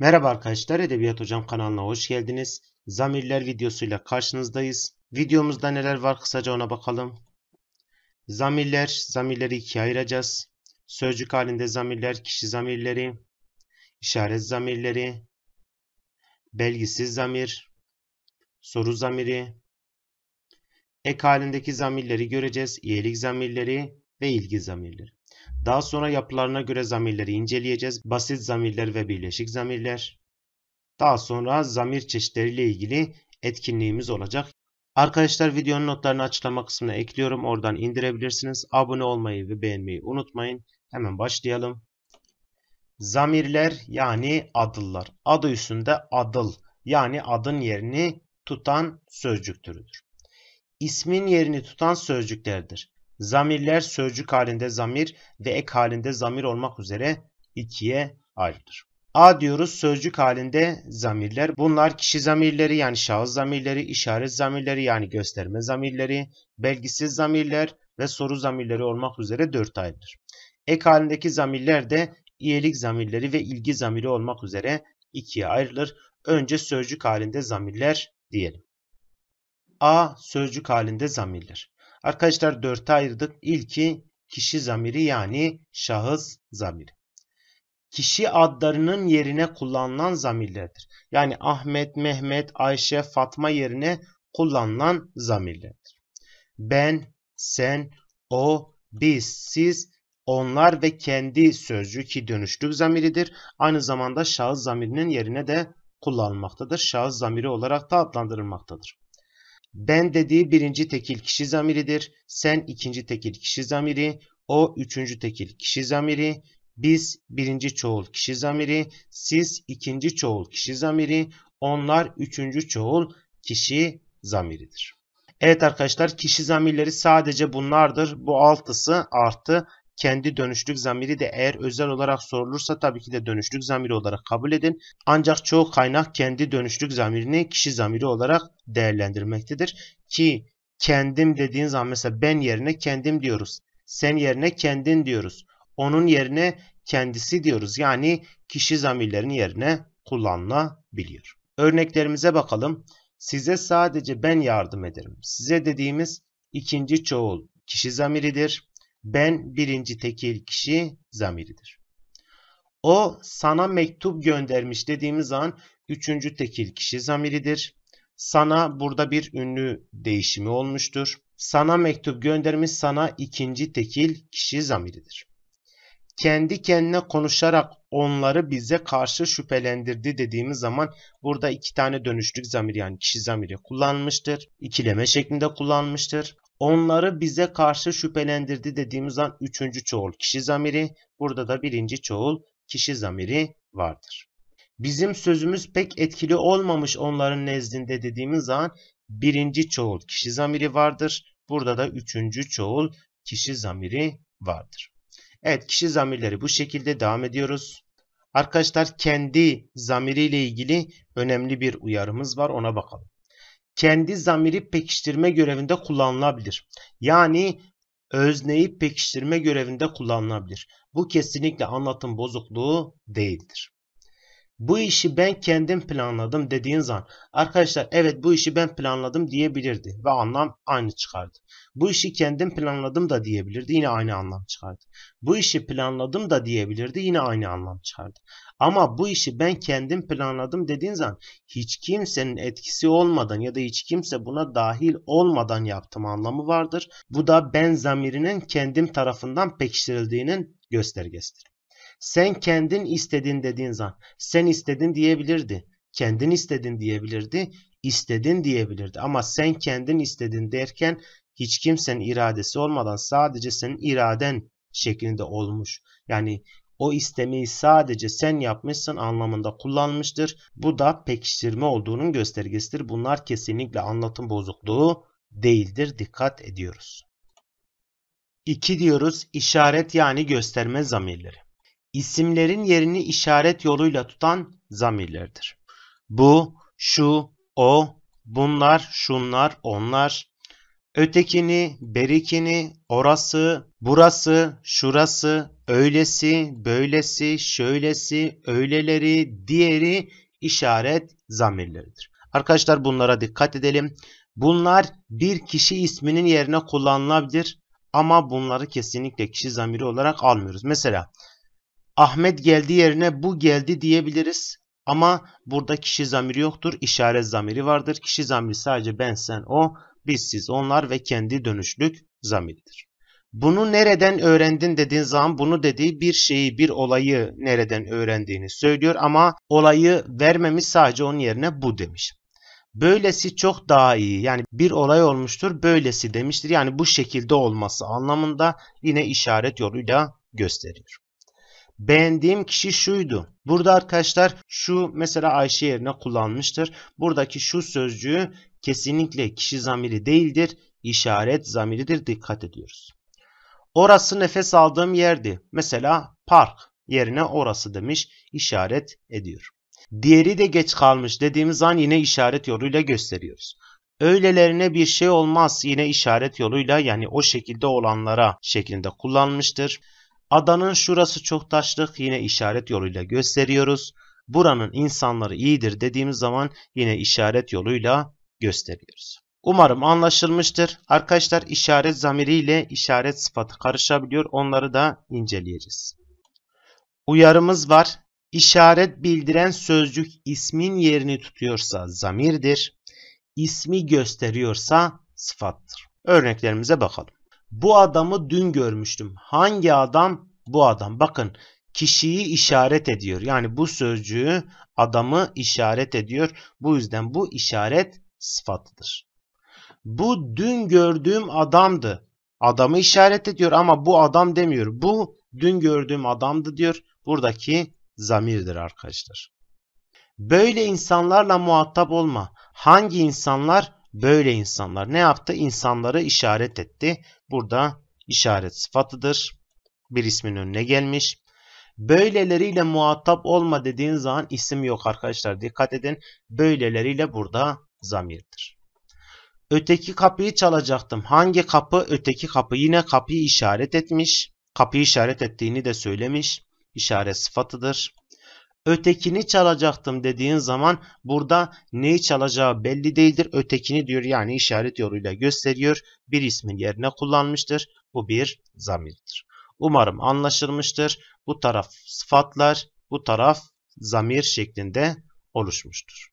Merhaba arkadaşlar, Edebiyat Hocam kanalına hoş geldiniz. Zamirler videosuyla karşınızdayız. Videomuzda neler var kısaca ona bakalım. Zamirler, zamirleri ikiye ayıracağız. Sözcük halinde zamirler, kişi zamirleri, işaret zamirleri, belgisiz zamir, soru zamiri, ek halindeki zamirleri göreceğiz. İyilik zamirleri ve ilgi zamirleri. Daha sonra yapılarına göre zamirleri inceleyeceğiz. Basit zamirler ve birleşik zamirler. Daha sonra zamir çeşitleriyle ilgili etkinliğimiz olacak. Arkadaşlar videonun notlarını açıklama kısmına ekliyorum. Oradan indirebilirsiniz. Abone olmayı ve beğenmeyi unutmayın. Hemen başlayalım. Zamirler yani adıllar. Adı üstünde adıl yani adın yerini tutan sözcük türüdür. İsmin yerini tutan sözcüklerdir. Zamirler sözcük halinde zamir ve ek halinde zamir olmak üzere ikiye ayrılır. A diyoruz sözcük halinde zamirler. Bunlar kişi zamirleri yani şahıs zamirleri, işaret zamirleri yani gösterme zamirleri, belgisiz zamirler ve soru zamirleri olmak üzere dört ayrılır. Ek halindeki zamirler de iyilik zamirleri ve ilgi zamiri olmak üzere ikiye ayrılır. Önce sözcük halinde zamirler diyelim. A sözcük halinde zamirler. Arkadaşlar dörte ayırdık. İlki kişi zamiri yani şahıs zamiri. Kişi adlarının yerine kullanılan zamirlerdir. Yani Ahmet, Mehmet, Ayşe, Fatma yerine kullanılan zamirlerdir. Ben, sen, o, biz, siz, onlar ve kendi sözcüğü ki dönüşlük zamiridir. Aynı zamanda şahıs zamirinin yerine de kullanılmaktadır. Şahıs zamiri olarak da adlandırılmaktadır. Ben dediği birinci tekil kişi zamiridir. Sen ikinci tekil kişi zamiri. O üçüncü tekil kişi zamiri. Biz birinci çoğul kişi zamiri. Siz ikinci çoğul kişi zamiri. Onlar üçüncü çoğul kişi zamiridir. Evet arkadaşlar kişi zamirleri sadece bunlardır. Bu altısı artı kendi dönüşlük zamiri de eğer özel olarak sorulursa tabii ki de dönüşlük zamiri olarak kabul edin. Ancak çoğu kaynak kendi dönüşlük zamirini kişi zamiri olarak değerlendirmektedir. Ki kendim dediğin zaman mesela ben yerine kendim diyoruz. Sen yerine kendin diyoruz. Onun yerine kendisi diyoruz. Yani kişi zamirlerin yerine kullanılabiliyor. Örneklerimize bakalım. Size sadece ben yardım ederim. Size dediğimiz ikinci çoğul kişi zamiridir ben birinci tekil kişi zamiridir. O sana mektup göndermiş dediğimiz an üçüncü tekil kişi zamiridir. Sana burada bir ünlü değişimi olmuştur. Sana mektup göndermiş sana ikinci tekil kişi zamiridir. Kendi kendine konuşarak onları bize karşı şüphelendirdi dediğimiz zaman burada iki tane dönüşlük zamir yani kişi zamiri kullanmıştır. İkileme şeklinde kullanmıştır. Onları bize karşı şüphelendirdi dediğimiz an üçüncü çoğul kişi zamiri, burada da birinci çoğul kişi zamiri vardır. Bizim sözümüz pek etkili olmamış onların nezdinde dediğimiz zaman birinci çoğul kişi zamiri vardır. Burada da üçüncü çoğul kişi zamiri vardır. Evet kişi zamirleri bu şekilde devam ediyoruz. Arkadaşlar kendi zamiriyle ilgili önemli bir uyarımız var ona bakalım kendi zamiri pekiştirme görevinde kullanılabilir. Yani özneyi pekiştirme görevinde kullanılabilir. Bu kesinlikle anlatım bozukluğu değildir bu işi ben kendim planladım dediğin zaman arkadaşlar evet bu işi ben planladım diyebilirdi ve anlam aynı çıkardı. Bu işi kendim planladım da diyebilirdi yine aynı anlam çıkardı. Bu işi planladım da diyebilirdi yine aynı anlam çıkardı. Ama bu işi ben kendim planladım dediğin zaman hiç kimsenin etkisi olmadan ya da hiç kimse buna dahil olmadan yaptım anlamı vardır. Bu da ben zamirinin kendim tarafından pekiştirildiğinin göstergesidir. Sen kendin istedin dediğin zaman sen istedin diyebilirdi. Kendin istedin diyebilirdi. istedin diyebilirdi. Ama sen kendin istedin derken hiç kimsenin iradesi olmadan sadece senin iraden şeklinde olmuş. Yani o istemeyi sadece sen yapmışsın anlamında kullanmıştır. Bu da pekiştirme olduğunun göstergesidir. Bunlar kesinlikle anlatım bozukluğu değildir. Dikkat ediyoruz. 2 diyoruz işaret yani gösterme zamirleri isimlerin yerini işaret yoluyla tutan zamirlerdir. Bu, şu, o, bunlar, şunlar, onlar, ötekini, berikini, orası, burası, şurası, öylesi, böylesi, şöylesi, öyleleri, diğeri işaret zamirleridir. Arkadaşlar bunlara dikkat edelim. Bunlar bir kişi isminin yerine kullanılabilir ama bunları kesinlikle kişi zamiri olarak almıyoruz. Mesela Ahmet geldi yerine bu geldi diyebiliriz. Ama burada kişi zamiri yoktur. İşaret zamiri vardır. Kişi zamiri sadece ben, sen, o, biz, siz, onlar ve kendi dönüşlük zamiridir. Bunu nereden öğrendin dediğin zaman bunu dediği bir şeyi, bir olayı nereden öğrendiğini söylüyor ama olayı vermemiş sadece onun yerine bu demiş. Böylesi çok daha iyi. Yani bir olay olmuştur, böylesi demiştir. Yani bu şekilde olması anlamında yine işaret yoluyla gösteriyor beğendiğim kişi şuydu. Burada arkadaşlar şu mesela Ayşe yerine kullanmıştır. Buradaki şu sözcüğü kesinlikle kişi zamiri değildir. İşaret zamiridir dikkat ediyoruz. Orası nefes aldığım yerdi. Mesela park yerine orası demiş işaret ediyor. Diğeri de geç kalmış dediğimiz an yine işaret yoluyla gösteriyoruz. Öylelerine bir şey olmaz yine işaret yoluyla yani o şekilde olanlara şeklinde kullanmıştır. Adanın şurası çok taşlık yine işaret yoluyla gösteriyoruz. Buranın insanları iyidir dediğimiz zaman yine işaret yoluyla gösteriyoruz. Umarım anlaşılmıştır. Arkadaşlar işaret zamiriyle işaret sıfatı karışabiliyor. Onları da inceleyeceğiz. Uyarımız var. İşaret bildiren sözcük ismin yerini tutuyorsa zamirdir. İsmi gösteriyorsa sıfattır. Örneklerimize bakalım. Bu adamı dün görmüştüm. Hangi adam? Bu adam. Bakın kişiyi işaret ediyor. Yani bu sözcüğü adamı işaret ediyor. Bu yüzden bu işaret sıfatıdır. Bu dün gördüğüm adamdı. Adamı işaret ediyor ama bu adam demiyor. Bu dün gördüğüm adamdı diyor. Buradaki zamirdir arkadaşlar. Böyle insanlarla muhatap olma. Hangi insanlar? Böyle insanlar ne yaptı? İnsanları işaret etti. Burada işaret sıfatıdır. Bir ismin önüne gelmiş. Böyleleriyle muhatap olma dediğin zaman isim yok arkadaşlar. Dikkat edin. Böyleleriyle burada zamirdir. Öteki kapıyı çalacaktım. Hangi kapı? Öteki kapı. Yine kapıyı işaret etmiş. Kapıyı işaret ettiğini de söylemiş. İşaret sıfatıdır ötekini çalacaktım dediğin zaman burada neyi çalacağı belli değildir. Ötekini diyor yani işaret yoluyla gösteriyor. Bir ismin yerine kullanmıştır. Bu bir zamirdir. Umarım anlaşılmıştır. Bu taraf sıfatlar, bu taraf zamir şeklinde oluşmuştur.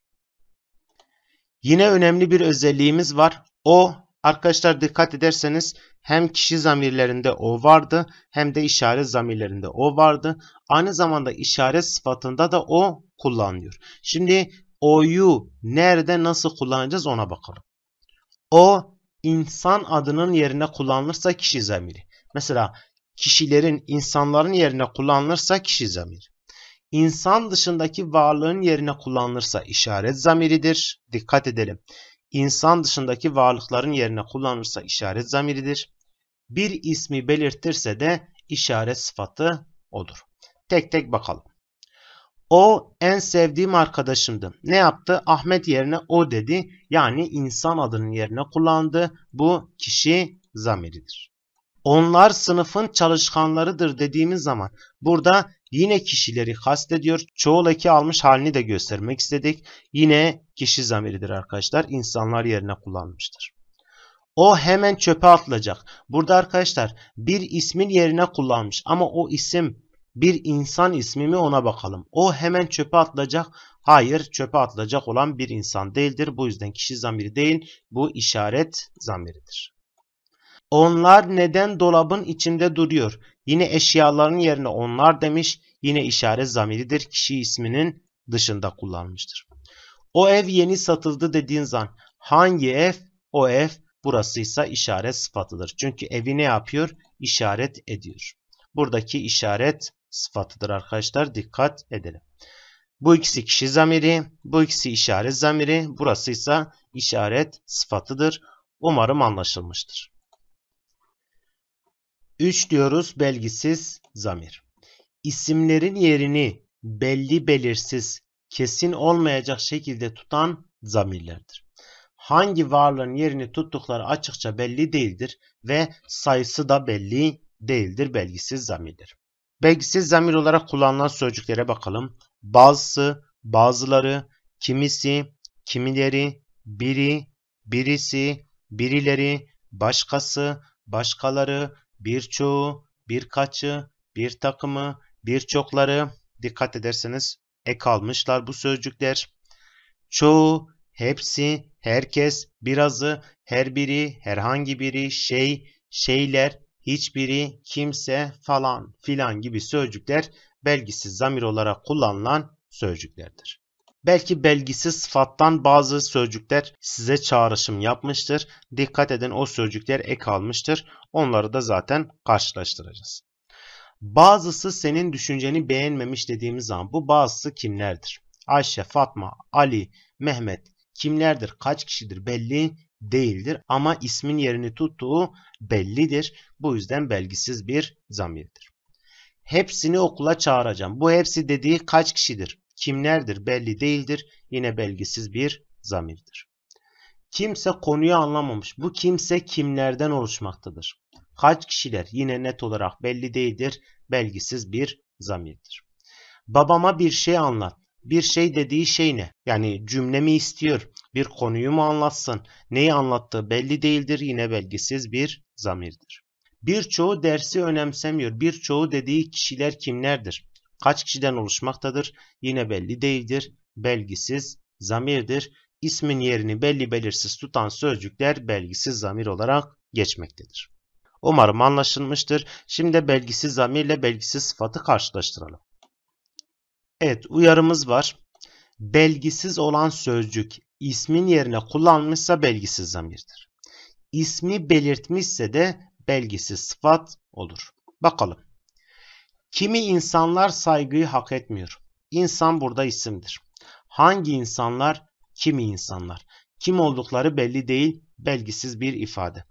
Yine önemli bir özelliğimiz var. O Arkadaşlar dikkat ederseniz hem kişi zamirlerinde o vardı hem de işaret zamirlerinde o vardı. Aynı zamanda işaret sıfatında da o kullanılıyor. Şimdi o'yu nerede nasıl kullanacağız ona bakalım. O insan adının yerine kullanılırsa kişi zamiri. Mesela kişilerin insanların yerine kullanılırsa kişi zamiri. İnsan dışındaki varlığın yerine kullanılırsa işaret zamiridir. Dikkat edelim insan dışındaki varlıkların yerine kullanırsa işaret zamiridir. Bir ismi belirtirse de işaret sıfatı odur. Tek tek bakalım. O en sevdiğim arkadaşımdı. Ne yaptı? Ahmet yerine o dedi. Yani insan adının yerine kullandı. Bu kişi zamiridir. Onlar sınıfın çalışkanlarıdır dediğimiz zaman burada Yine kişileri kastediyor. Çoğul eki almış halini de göstermek istedik. Yine kişi zamiridir arkadaşlar. İnsanlar yerine kullanmıştır. O hemen çöpe atılacak. Burada arkadaşlar bir ismin yerine kullanmış ama o isim bir insan ismi mi ona bakalım. O hemen çöpe atılacak. Hayır çöpe atılacak olan bir insan değildir. Bu yüzden kişi zamiri değil bu işaret zamiridir. Onlar neden dolabın içinde duruyor? Yine eşyaların yerine onlar demiş. Yine işaret zamiridir. Kişi isminin dışında kullanmıştır. O ev yeni satıldı dediğin zaman hangi ev? O ev burasıysa işaret sıfatıdır. Çünkü evi ne yapıyor? İşaret ediyor. Buradaki işaret sıfatıdır arkadaşlar. Dikkat edelim. Bu ikisi kişi zamiri, bu ikisi işaret zamiri, burasıysa işaret sıfatıdır. Umarım anlaşılmıştır. 3 diyoruz belgisiz zamir. İsimlerin yerini belli belirsiz kesin olmayacak şekilde tutan zamirlerdir. Hangi varlığın yerini tuttukları açıkça belli değildir ve sayısı da belli değildir belgisiz zamirdir. Belgisiz zamir olarak kullanılan sözcüklere bakalım. Bazısı, bazıları, kimisi, kimileri, biri, birisi, birileri, başkası, başkaları, birçoğu, birkaçı, bir takımı, birçokları dikkat ederseniz ek almışlar bu sözcükler. Çoğu, hepsi, herkes, birazı, her biri, herhangi biri, şey, şeyler, hiçbiri, kimse falan filan gibi sözcükler belgisiz zamir olarak kullanılan sözcüklerdir. Belki belgisiz sıfattan bazı sözcükler size çağrışım yapmıştır. Dikkat edin o sözcükler ek almıştır. Onları da zaten karşılaştıracağız. Bazısı senin düşünceni beğenmemiş dediğimiz zaman bu bazısı kimlerdir? Ayşe, Fatma, Ali, Mehmet kimlerdir, kaç kişidir belli değildir ama ismin yerini tuttuğu bellidir. Bu yüzden belgisiz bir zamirdir. Hepsini okula çağıracağım. Bu hepsi dediği kaç kişidir? kimlerdir belli değildir. Yine belgisiz bir zamirdir. Kimse konuyu anlamamış. Bu kimse kimlerden oluşmaktadır? Kaç kişiler yine net olarak belli değildir. Belgisiz bir zamirdir. Babama bir şey anlat. Bir şey dediği şey ne? Yani cümle mi istiyor? Bir konuyu mu anlatsın? Neyi anlattığı belli değildir. Yine belgisiz bir zamirdir. Birçoğu dersi önemsemiyor. Birçoğu dediği kişiler kimlerdir? kaç kişiden oluşmaktadır? Yine belli değildir. Belgisiz zamirdir. İsmin yerini belli belirsiz tutan sözcükler belgisiz zamir olarak geçmektedir. Umarım anlaşılmıştır. Şimdi belgisiz zamirle belgisiz sıfatı karşılaştıralım. Evet uyarımız var. Belgisiz olan sözcük ismin yerine kullanmışsa belgisiz zamirdir. İsmi belirtmişse de belgisiz sıfat olur. Bakalım. Kimi insanlar saygıyı hak etmiyor. İnsan burada isimdir. Hangi insanlar? Kimi insanlar. Kim oldukları belli değil, belgisiz bir ifade.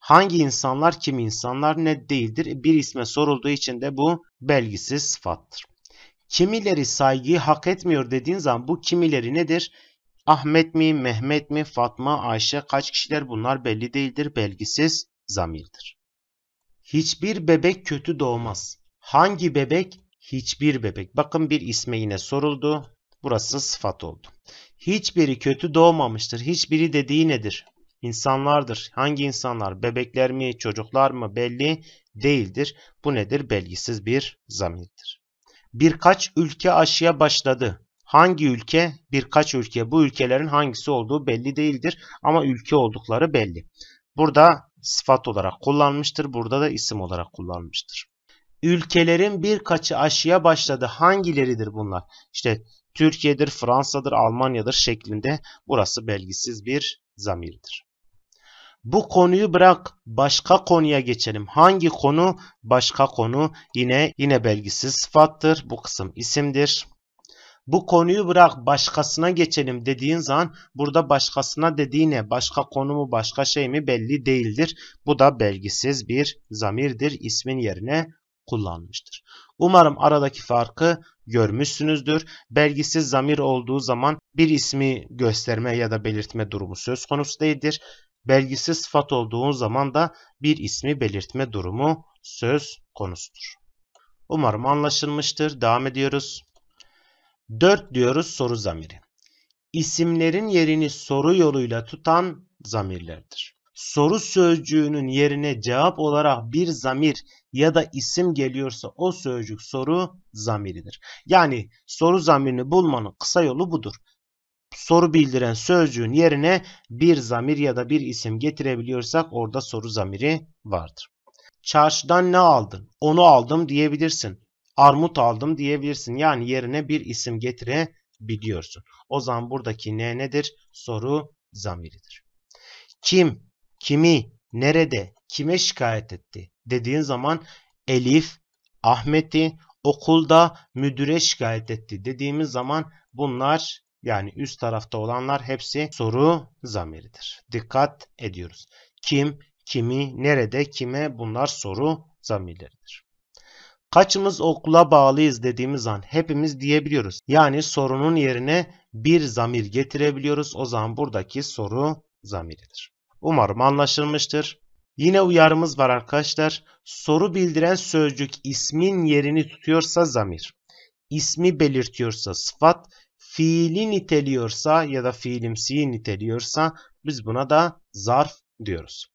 Hangi insanlar, Kimi insanlar ne değildir? Bir isme sorulduğu için de bu belgisiz sıfattır. Kimileri saygıyı hak etmiyor dediğin zaman bu kimileri nedir? Ahmet mi, Mehmet mi, Fatma, Ayşe kaç kişiler bunlar belli değildir, belgisiz zamirdir. Hiçbir bebek kötü doğmaz. Hangi bebek? Hiçbir bebek. Bakın bir isme yine soruldu. Burası sıfat oldu. Hiçbiri kötü doğmamıştır. Hiçbiri dediği nedir? İnsanlardır. Hangi insanlar? Bebekler mi, çocuklar mı? Belli değildir. Bu nedir? Belgisiz bir zamirdir. Birkaç ülke aşıya başladı. Hangi ülke? Birkaç ülke. Bu ülkelerin hangisi olduğu belli değildir ama ülke oldukları belli. Burada sıfat olarak kullanmıştır. Burada da isim olarak kullanmıştır ülkelerin birkaçı aşıya başladı. Hangileridir bunlar? İşte Türkiye'dir, Fransa'dır, Almanya'dır şeklinde burası belgisiz bir zamirdir. Bu konuyu bırak başka konuya geçelim. Hangi konu? Başka konu yine yine belgisiz sıfattır. Bu kısım isimdir. Bu konuyu bırak başkasına geçelim dediğin zaman burada başkasına dediğine başka konu mu başka şey mi belli değildir. Bu da belgisiz bir zamirdir. İsmin yerine kullanmıştır. Umarım aradaki farkı görmüşsünüzdür. Belgisiz zamir olduğu zaman bir ismi gösterme ya da belirtme durumu söz konusu değildir. Belgisiz sıfat olduğu zaman da bir ismi belirtme durumu söz konusudur. Umarım anlaşılmıştır. Devam ediyoruz. 4 diyoruz soru zamiri. İsimlerin yerini soru yoluyla tutan zamirlerdir soru sözcüğünün yerine cevap olarak bir zamir ya da isim geliyorsa o sözcük soru zamiridir. Yani soru zamirini bulmanın kısa yolu budur. Soru bildiren sözcüğün yerine bir zamir ya da bir isim getirebiliyorsak orada soru zamiri vardır. Çarşıdan ne aldın? Onu aldım diyebilirsin. Armut aldım diyebilirsin. Yani yerine bir isim getirebiliyorsun. O zaman buradaki ne nedir? Soru zamiridir. Kim, kimi, nerede, kime şikayet etti dediğin zaman Elif, Ahmet'i, okulda müdüre şikayet etti dediğimiz zaman bunlar yani üst tarafta olanlar hepsi soru zamiridir. Dikkat ediyoruz. Kim, kimi, nerede, kime bunlar soru zamirleridir. Kaçımız okula bağlıyız dediğimiz an hepimiz diyebiliyoruz. Yani sorunun yerine bir zamir getirebiliyoruz. O zaman buradaki soru zamiridir. Umarım anlaşılmıştır. Yine uyarımız var arkadaşlar. Soru bildiren sözcük ismin yerini tutuyorsa zamir. İsmi belirtiyorsa sıfat. Fiili niteliyorsa ya da fiilimsiyi niteliyorsa biz buna da zarf diyoruz.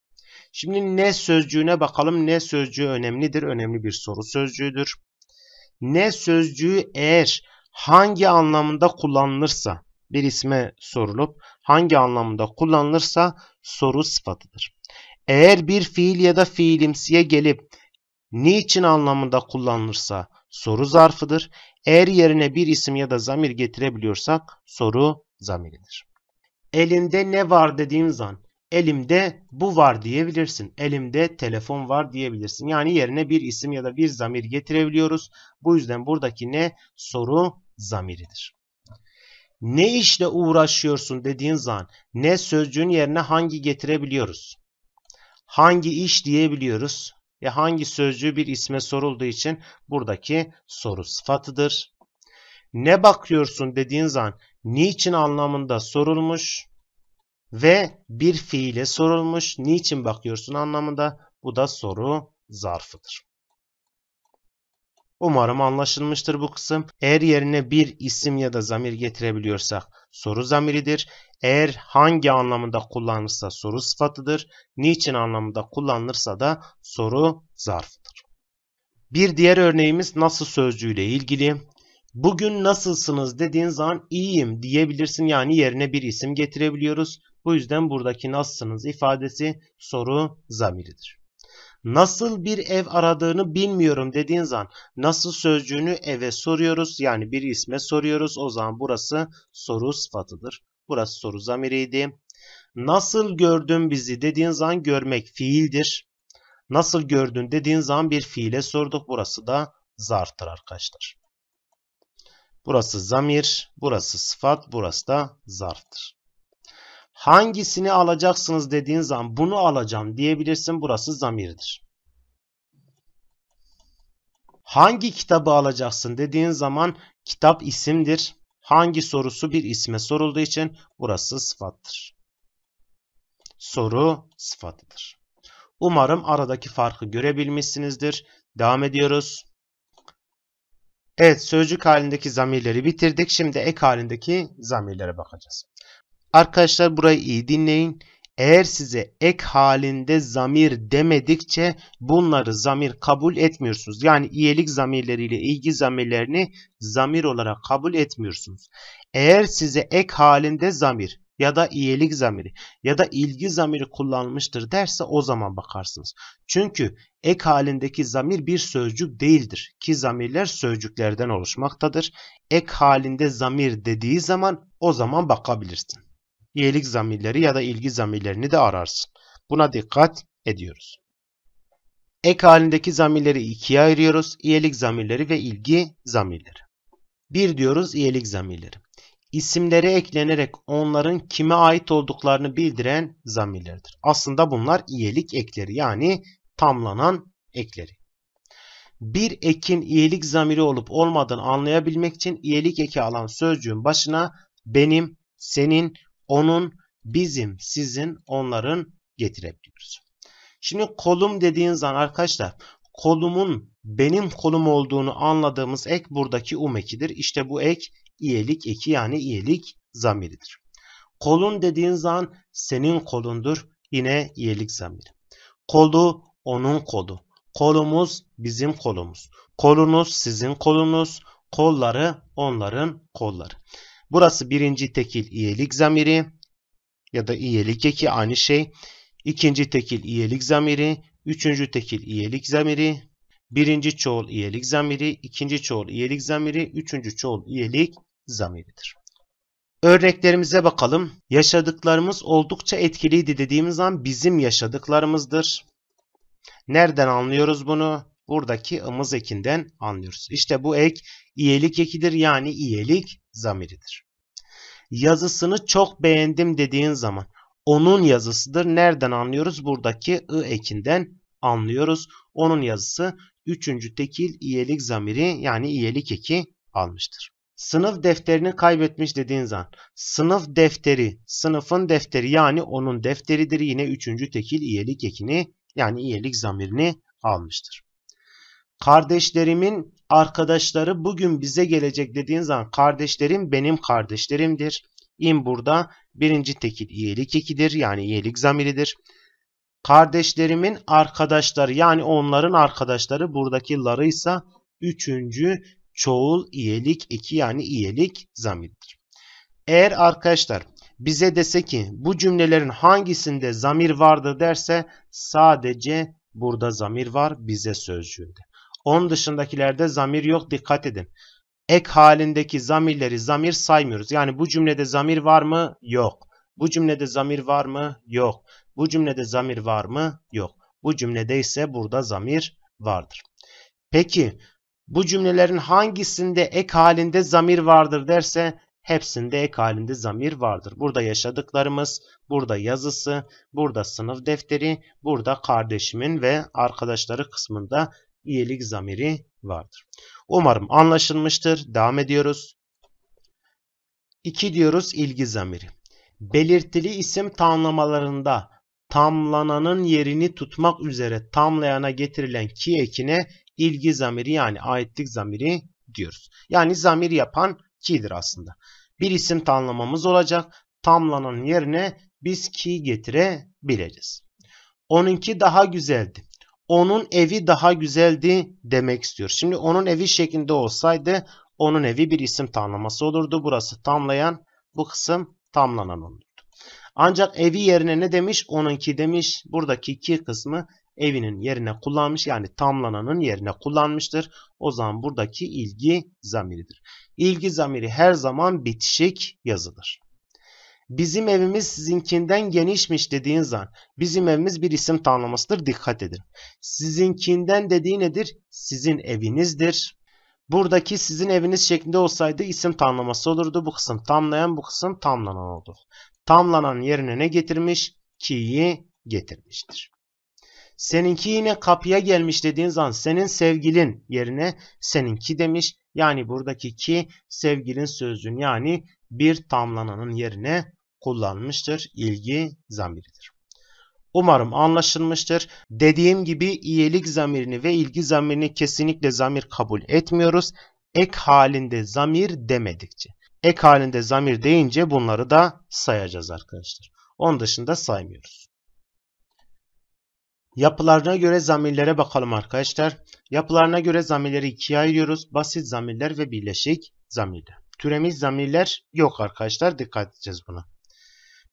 Şimdi ne sözcüğüne bakalım. Ne sözcüğü önemlidir? Önemli bir soru sözcüğüdür. Ne sözcüğü eğer hangi anlamında kullanılırsa bir isme sorulup hangi anlamında kullanılırsa soru sıfatıdır. Eğer bir fiil ya da fiilimsiye gelip niçin anlamında kullanılırsa soru zarfıdır. Eğer yerine bir isim ya da zamir getirebiliyorsak soru zamiridir. Elimde ne var dediğim zaman elimde bu var diyebilirsin. Elimde telefon var diyebilirsin. Yani yerine bir isim ya da bir zamir getirebiliyoruz. Bu yüzden buradaki ne soru zamiridir ne işle uğraşıyorsun dediğin zaman ne sözcüğün yerine hangi getirebiliyoruz? Hangi iş diyebiliyoruz? Ve hangi sözcüğü bir isme sorulduğu için buradaki soru sıfatıdır. Ne bakıyorsun dediğin zaman niçin anlamında sorulmuş ve bir fiile sorulmuş. Niçin bakıyorsun anlamında bu da soru zarfıdır. Umarım anlaşılmıştır bu kısım. Eğer yerine bir isim ya da zamir getirebiliyorsak soru zamiridir. Eğer hangi anlamında kullanılırsa soru sıfatıdır. Niçin anlamında kullanılırsa da soru zarfıdır. Bir diğer örneğimiz nasıl sözcüğüyle ilgili. Bugün nasılsınız dediğin zaman iyiyim diyebilirsin yani yerine bir isim getirebiliyoruz. Bu yüzden buradaki nasılsınız ifadesi soru zamiridir. Nasıl bir ev aradığını bilmiyorum dediğin zaman nasıl sözcüğünü eve soruyoruz. Yani bir isme soruyoruz. O zaman burası soru sıfatıdır. Burası soru zamiriydi. Nasıl gördün bizi dediğin zaman görmek fiildir. Nasıl gördün dediğin zaman bir fiile sorduk. Burası da zarttır arkadaşlar. Burası zamir, burası sıfat, burası da zarftır hangisini alacaksınız dediğin zaman bunu alacağım diyebilirsin. Burası zamirdir. Hangi kitabı alacaksın dediğin zaman kitap isimdir. Hangi sorusu bir isme sorulduğu için burası sıfattır. Soru sıfatıdır. Umarım aradaki farkı görebilmişsinizdir. Devam ediyoruz. Evet sözcük halindeki zamirleri bitirdik. Şimdi ek halindeki zamirlere bakacağız. Arkadaşlar burayı iyi dinleyin. Eğer size ek halinde zamir demedikçe bunları zamir kabul etmiyorsunuz. Yani iyilik zamirleriyle ilgi zamirlerini zamir olarak kabul etmiyorsunuz. Eğer size ek halinde zamir ya da iyilik zamiri ya da ilgi zamiri kullanmıştır derse o zaman bakarsınız. Çünkü ek halindeki zamir bir sözcük değildir ki zamirler sözcüklerden oluşmaktadır. Ek halinde zamir dediği zaman o zaman bakabilirsin iyilik zamirleri ya da ilgi zamirlerini de ararsın. Buna dikkat ediyoruz. Ek halindeki zamirleri ikiye ayırıyoruz. İyilik zamirleri ve ilgi zamirleri. Bir diyoruz iyilik zamirleri. İsimleri eklenerek onların kime ait olduklarını bildiren zamirlerdir. Aslında bunlar iyilik ekleri yani tamlanan ekleri. Bir ekin iyilik zamiri olup olmadığını anlayabilmek için iyilik eki alan sözcüğün başına benim, senin, onun, bizim, sizin, onların getirebiliyoruz. Şimdi kolum dediğin zaman arkadaşlar kolumun benim kolum olduğunu anladığımız ek buradaki um İşte bu ek iyelik eki yani iyelik zamiridir. Kolun dediğin zaman senin kolundur. Yine iyelik zamiri. Kolu onun kolu. Kolumuz bizim kolumuz. Kolunuz sizin kolunuz. Kolları onların kolları. Burası birinci tekil iyilik zamiri ya da iyilik eki aynı şey. İkinci tekil iyilik zamiri, üçüncü tekil iyilik zamiri, birinci çoğul iyilik zamiri, ikinci çoğul iyilik zamiri, üçüncü çoğul iyilik zamiridir. Örneklerimize bakalım. Yaşadıklarımız oldukça etkiliydi dediğimiz zaman bizim yaşadıklarımızdır. Nereden anlıyoruz bunu? Buradaki ımız ekinden anlıyoruz. İşte bu ek iyilik ekidir yani iyilik zamiridir. Yazısını çok beğendim dediğin zaman onun yazısıdır. Nereden anlıyoruz? Buradaki ı ekinden anlıyoruz. Onun yazısı üçüncü tekil iyelik zamiri yani iyelik eki almıştır. Sınıf defterini kaybetmiş dediğin zaman sınıf defteri, sınıfın defteri yani onun defteridir. Yine üçüncü tekil iyelik ekini yani iyelik zamirini almıştır. Kardeşlerimin arkadaşları bugün bize gelecek dediğin zaman kardeşlerim benim kardeşlerimdir. İn burada birinci tekil iyilik ikidir yani iyilik zamiridir. Kardeşlerimin arkadaşları yani onların arkadaşları buradaki ları ise üçüncü çoğul iyilik iki yani iyilik zamiridir. Eğer arkadaşlar bize dese ki bu cümlelerin hangisinde zamir vardı derse sadece burada zamir var bize sözcüğünde. Onun dışındakilerde zamir yok dikkat edin. Ek halindeki zamirleri zamir saymıyoruz. Yani bu cümlede zamir var mı? Yok. Bu cümlede zamir var mı? Yok. Bu cümlede zamir var mı? Yok. Bu cümlede ise burada zamir vardır. Peki bu cümlelerin hangisinde ek halinde zamir vardır derse hepsinde ek halinde zamir vardır. Burada yaşadıklarımız, burada yazısı, burada sınıf defteri, burada kardeşimin ve arkadaşları kısmında iyilik zamiri vardır. Umarım anlaşılmıştır. Devam ediyoruz. 2 diyoruz ilgi zamiri. Belirtili isim tanımlamalarında tamlananın yerini tutmak üzere tamlayana getirilen ki ekine ilgi zamiri yani aitlik zamiri diyoruz. Yani zamir yapan ki'dir aslında. Bir isim tanımlamamız olacak. Tamlanan yerine biz ki getirebiliriz. Onunki daha güzeldi onun evi daha güzeldi demek istiyor. Şimdi onun evi şeklinde olsaydı onun evi bir isim tamlaması olurdu. Burası tamlayan, bu kısım tamlanan olurdu. Ancak evi yerine ne demiş? Onunki demiş. Buradaki ki kısmı evinin yerine kullanmış. Yani tamlananın yerine kullanmıştır. O zaman buradaki ilgi zamiridir. İlgi zamiri her zaman bitişik yazılır. Bizim evimiz sizinkinden genişmiş dediğin zaman bizim evimiz bir isim tanımlamasıdır dikkat edin. Sizinkinden dediği nedir? Sizin evinizdir. Buradaki sizin eviniz şeklinde olsaydı isim tamlaması olurdu. Bu kısım tamlayan, bu kısım tamlanan oldu. Tamlanan yerine ne getirmiş? Ki'yi getirmiştir. Seninki yine kapıya gelmiş dediğin zaman senin sevgilin yerine seninki demiş. Yani buradaki ki sevgilin sözün yani bir tamlananın yerine kullanmıştır. İlgi zamiridir. Umarım anlaşılmıştır. Dediğim gibi iyilik zamirini ve ilgi zamirini kesinlikle zamir kabul etmiyoruz. Ek halinde zamir demedikçe. Ek halinde zamir deyince bunları da sayacağız arkadaşlar. Onun dışında saymıyoruz. Yapılarına göre zamirlere bakalım arkadaşlar. Yapılarına göre zamirleri ikiye ayırıyoruz. Basit zamirler ve birleşik zamirler. Türemiz zamirler yok arkadaşlar. Dikkat edeceğiz buna.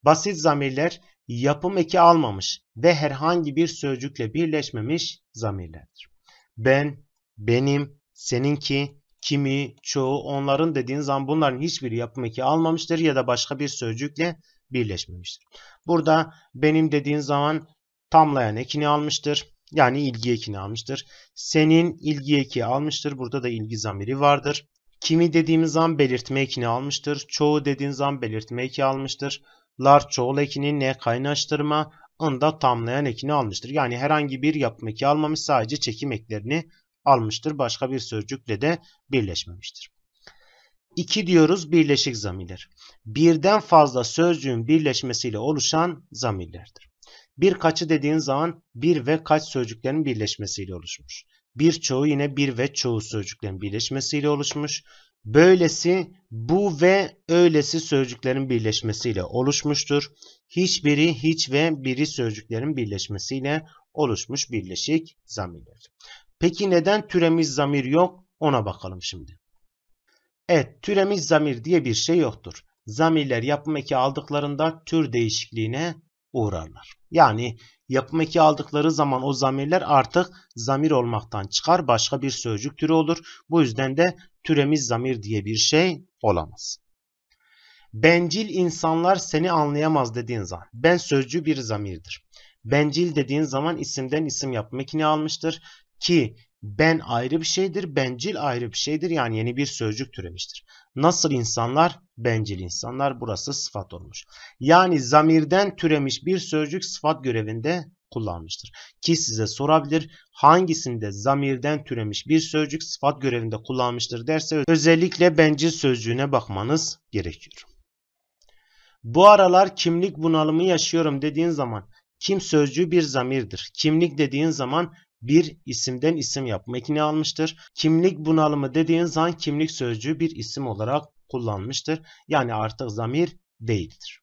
Basit zamirler yapım eki almamış ve herhangi bir sözcükle birleşmemiş zamirlerdir. Ben, benim, seninki, kimi, çoğu, onların dediğin zaman bunların hiçbiri yapım eki almamıştır ya da başka bir sözcükle birleşmemiştir. Burada benim dediğin zaman tamlayan ekini almıştır. Yani ilgi ekini almıştır. Senin ilgi eki almıştır. Burada da ilgi zamiri vardır. Kimi dediğimiz zaman belirtme ekini almıştır. Çoğu dediğin zaman belirtme eki almıştır lar çoğul ekini ne kaynaştırma ında tamlayan ekini almıştır. Yani herhangi bir yapım eki almamış sadece çekim eklerini almıştır. Başka bir sözcükle de birleşmemiştir. İki diyoruz birleşik zamirler. Birden fazla sözcüğün birleşmesiyle oluşan zamirlerdir. kaçı dediğin zaman bir ve kaç sözcüklerin birleşmesiyle oluşmuş. Bir çoğu yine bir ve çoğu sözcüklerin birleşmesiyle oluşmuş böylesi, bu ve öylesi sözcüklerin birleşmesiyle oluşmuştur. Hiçbiri, hiç ve biri sözcüklerin birleşmesiyle oluşmuş birleşik zamirler. Peki neden türemiz zamir yok? Ona bakalım şimdi. Evet, türemiz zamir diye bir şey yoktur. Zamirler yapım eki aldıklarında tür değişikliğine uğrarlar. Yani yapım eki aldıkları zaman o zamirler artık zamir olmaktan çıkar başka bir sözcük türü olur. Bu yüzden de türemiz zamir diye bir şey olamaz. Bencil insanlar seni anlayamaz dediğin zaman ben sözcü bir zamirdir. Bencil dediğin zaman isimden isim yapma ekini almıştır ki ben ayrı bir şeydir, bencil ayrı bir şeydir yani yeni bir sözcük türemiştir. Nasıl insanlar? Bencil insanlar burası sıfat olmuş. Yani zamirden türemiş bir sözcük sıfat görevinde kullanmıştır. Ki size sorabilir hangisinde zamirden türemiş bir sözcük sıfat görevinde kullanmıştır derse özellikle bencil sözcüğüne bakmanız gerekiyor. Bu aralar kimlik bunalımı yaşıyorum dediğin zaman kim sözcüğü bir zamirdir. Kimlik dediğin zaman bir isimden isim yapma ne almıştır. Kimlik bunalımı dediğin zaman kimlik sözcüğü bir isim olarak kullanmıştır. Yani artık zamir değildir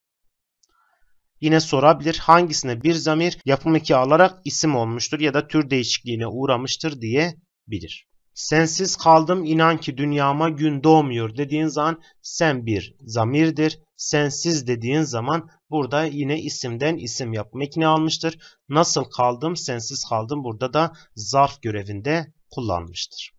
yine sorabilir hangisine bir zamir yapım eki alarak isim olmuştur ya da tür değişikliğine uğramıştır diye bilir. Sensiz kaldım inan ki dünyama gün doğmuyor dediğin zaman sen bir zamirdir. Sensiz dediğin zaman burada yine isimden isim yapma ekini almıştır. Nasıl kaldım sensiz kaldım burada da zarf görevinde kullanmıştır.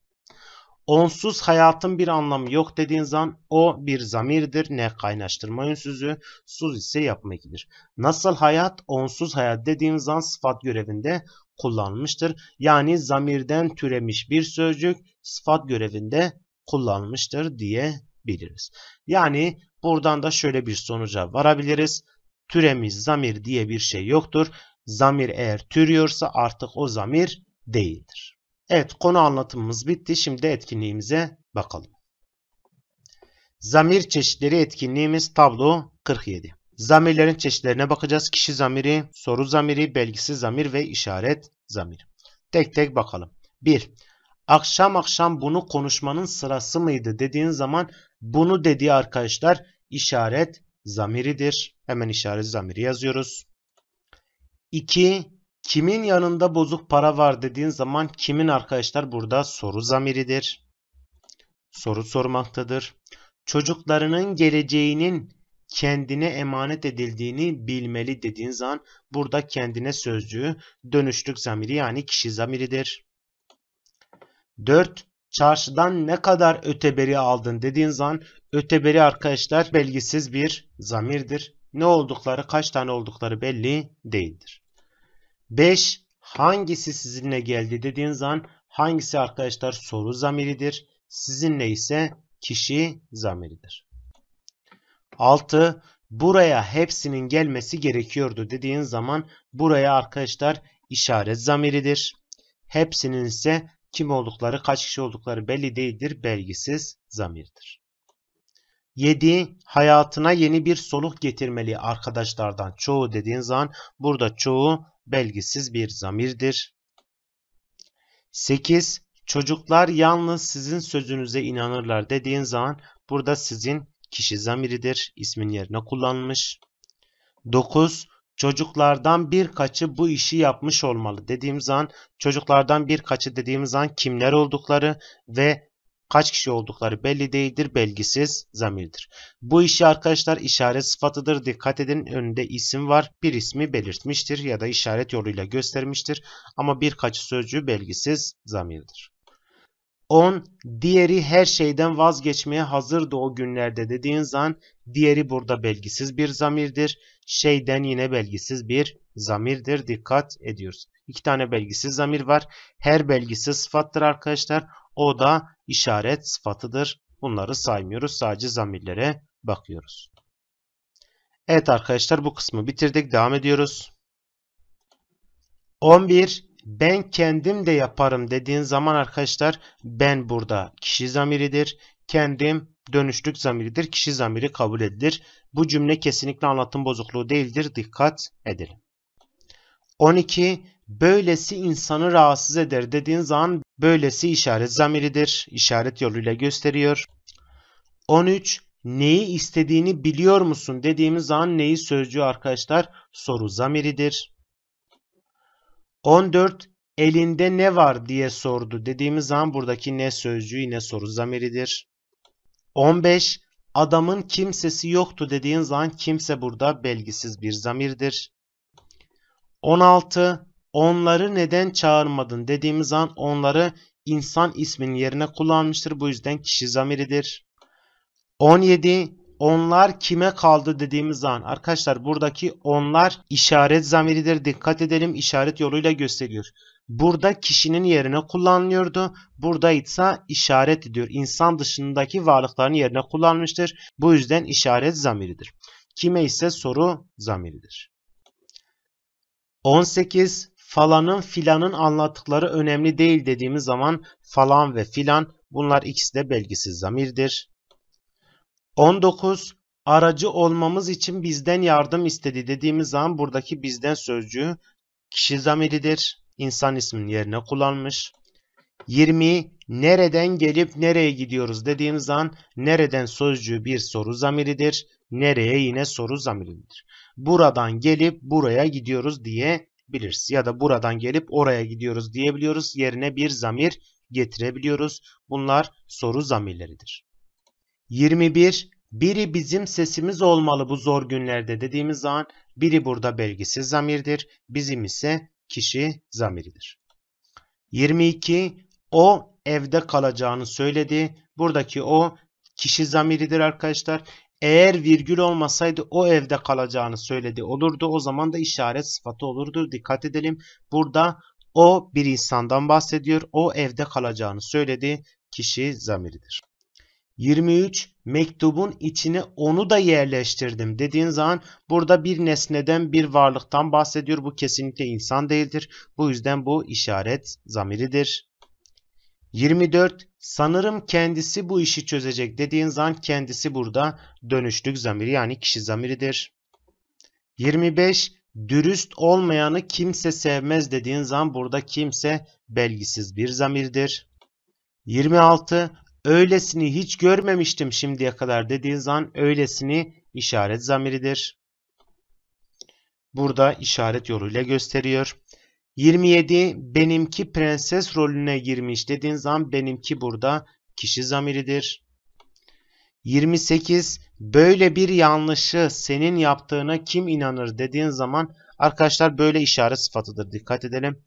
Onsuz hayatın bir anlamı yok dediğin zaman o bir zamirdir. Ne kaynaştırma ünsüzü, suz ise yapma ekidir. Nasıl hayat, onsuz hayat dediğim zaman sıfat görevinde kullanmıştır. Yani zamirden türemiş bir sözcük sıfat görevinde kullanılmıştır diyebiliriz. Yani buradan da şöyle bir sonuca varabiliriz. Türemiş zamir diye bir şey yoktur. Zamir eğer türüyorsa artık o zamir değildir. Evet konu anlatımımız bitti. Şimdi etkinliğimize bakalım. Zamir çeşitleri etkinliğimiz tablo 47. Zamirlerin çeşitlerine bakacağız. Kişi zamiri, soru zamiri, belgisiz zamir ve işaret zamir. Tek tek bakalım. 1. Akşam akşam bunu konuşmanın sırası mıydı dediğin zaman bunu dediği arkadaşlar işaret zamiridir. Hemen işaret zamiri yazıyoruz. 2. Kimin yanında bozuk para var dediğin zaman kimin arkadaşlar burada soru zamiridir. Soru sormaktadır. Çocuklarının geleceğinin kendine emanet edildiğini bilmeli dediğin zaman burada kendine sözcüğü dönüşlük zamiri yani kişi zamiridir. 4. Çarşıdan ne kadar öteberi aldın dediğin zaman öteberi arkadaşlar belgisiz bir zamirdir. Ne oldukları kaç tane oldukları belli değildir. 5 hangisi sizinle geldi dediğiniz zaman hangisi arkadaşlar soru zamiridir. Sizinle ise kişi zamiridir. 6 buraya hepsinin gelmesi gerekiyordu dediğin zaman buraya arkadaşlar işaret zamiridir. Hepsinin ise kim oldukları, kaç kişi oldukları belli değildir, belgisiz zamirdir. 7 hayatına yeni bir soluk getirmeli arkadaşlardan çoğu dediğin zaman burada çoğu belgisiz bir zamirdir. 8 çocuklar yalnız sizin sözünüze inanırlar dediğin zaman burada sizin kişi zamiridir ismin yerine kullanılmış. 9 Çocuklardan birkaçı bu işi yapmış olmalı dediğim zaman çocuklardan birkaçı dediğim zaman kimler oldukları ve kaç kişi oldukları belli değildir, belgisiz zamirdir. Bu işi arkadaşlar işaret sıfatıdır. Dikkat edin önünde isim var. Bir ismi belirtmiştir ya da işaret yoluyla göstermiştir ama birkaç sözcüğü belgisiz zamirdir. 10. Diğeri her şeyden vazgeçmeye hazırdı o günlerde dediğin zaman diğeri burada belgisiz bir zamirdir. Şeyden yine belgisiz bir zamirdir. Dikkat ediyoruz. İki tane belgisiz zamir var. Her belgisiz sıfattır arkadaşlar. O da işaret sıfatıdır. Bunları saymıyoruz. Sadece zamirlere bakıyoruz. Evet arkadaşlar bu kısmı bitirdik. Devam ediyoruz. 11. Ben kendim de yaparım dediğin zaman arkadaşlar ben burada kişi zamiridir. Kendim dönüşlük zamiridir. Kişi zamiri kabul edilir. Bu cümle kesinlikle anlatım bozukluğu değildir. Dikkat edelim. 12. Böylesi insanı rahatsız eder dediğin zaman Böylesi işaret zamiridir. İşaret yoluyla gösteriyor. 13. Neyi istediğini biliyor musun dediğimiz zaman neyi sözcüğü arkadaşlar soru zamiridir. 14. Elinde ne var diye sordu dediğimiz zaman buradaki ne sözcüğü yine soru zamiridir. 15. Adamın kimsesi yoktu dediğin zaman kimse burada belgisiz bir zamirdir. 16. Onları neden çağırmadın dediğimiz an onları insan isminin yerine kullanmıştır. Bu yüzden kişi zamiridir. 17. Onlar kime kaldı dediğimiz zaman arkadaşlar buradaki onlar işaret zamiridir. Dikkat edelim işaret yoluyla gösteriyor. Burada kişinin yerine kullanılıyordu. Burada ise işaret ediyor. İnsan dışındaki varlıkların yerine kullanmıştır. Bu yüzden işaret zamiridir. Kime ise soru zamiridir. 18 falanın filanın anlattıkları önemli değil dediğimiz zaman falan ve filan bunlar ikisi de belgisiz zamirdir. 19. Aracı olmamız için bizden yardım istedi dediğimiz zaman buradaki bizden sözcüğü kişi zamiridir. İnsan isminin yerine kullanmış. 20. Nereden gelip nereye gidiyoruz dediğimiz zaman nereden sözcüğü bir soru zamiridir. Nereye yine soru zamiridir. Buradan gelip buraya gidiyoruz diye biliriz. Ya da buradan gelip oraya gidiyoruz diyebiliyoruz. Yerine bir zamir getirebiliyoruz. Bunlar soru zamirleridir. 21. Biri bizim sesimiz olmalı bu zor günlerde dediğimiz zaman biri burada belgisiz zamirdir. Bizim ise kişi zamiridir. 22. O evde kalacağını söyledi. Buradaki o kişi zamiridir arkadaşlar. Eğer virgül olmasaydı o evde kalacağını söyledi olurdu. O zaman da işaret sıfatı olurdu. Dikkat edelim. Burada o bir insandan bahsediyor. O evde kalacağını söyledi. Kişi zamiridir. 23 mektubun içine onu da yerleştirdim dediğin zaman burada bir nesneden bir varlıktan bahsediyor. Bu kesinlikle insan değildir. Bu yüzden bu işaret zamiridir. 24 sanırım kendisi bu işi çözecek dediğin zaman kendisi burada dönüşlük zamiri yani kişi zamiridir. 25 dürüst olmayanı kimse sevmez dediğin zaman burada kimse belgisiz bir zamirdir. 26 öylesini hiç görmemiştim şimdiye kadar dediğin zaman öylesini işaret zamiridir. Burada işaret yoluyla gösteriyor. 27 benimki prenses rolüne girmiş dediğin zaman benimki burada kişi zamiridir. 28 böyle bir yanlışı senin yaptığına kim inanır dediğin zaman arkadaşlar böyle işaret sıfatıdır dikkat edelim.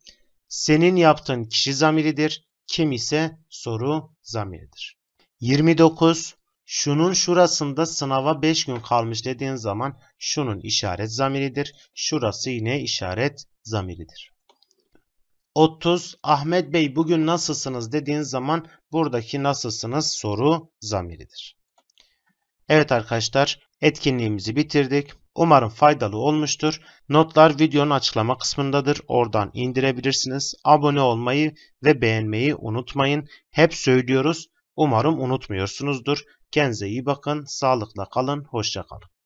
Senin yaptığın kişi zamiridir. Kim ise soru zamiridir. 29 şunun şurasında sınava 5 gün kalmış dediğin zaman şunun işaret zamiridir. Şurası yine işaret zamiridir. 30 Ahmet Bey bugün nasılsınız dediğiniz zaman buradaki nasılsınız soru zamiridir. Evet arkadaşlar etkinliğimizi bitirdik. Umarım faydalı olmuştur. Notlar videonun açıklama kısmındadır. Oradan indirebilirsiniz. Abone olmayı ve beğenmeyi unutmayın. Hep söylüyoruz. Umarım unutmuyorsunuzdur. Kendinize iyi bakın. Sağlıkla kalın. Hoşçakalın.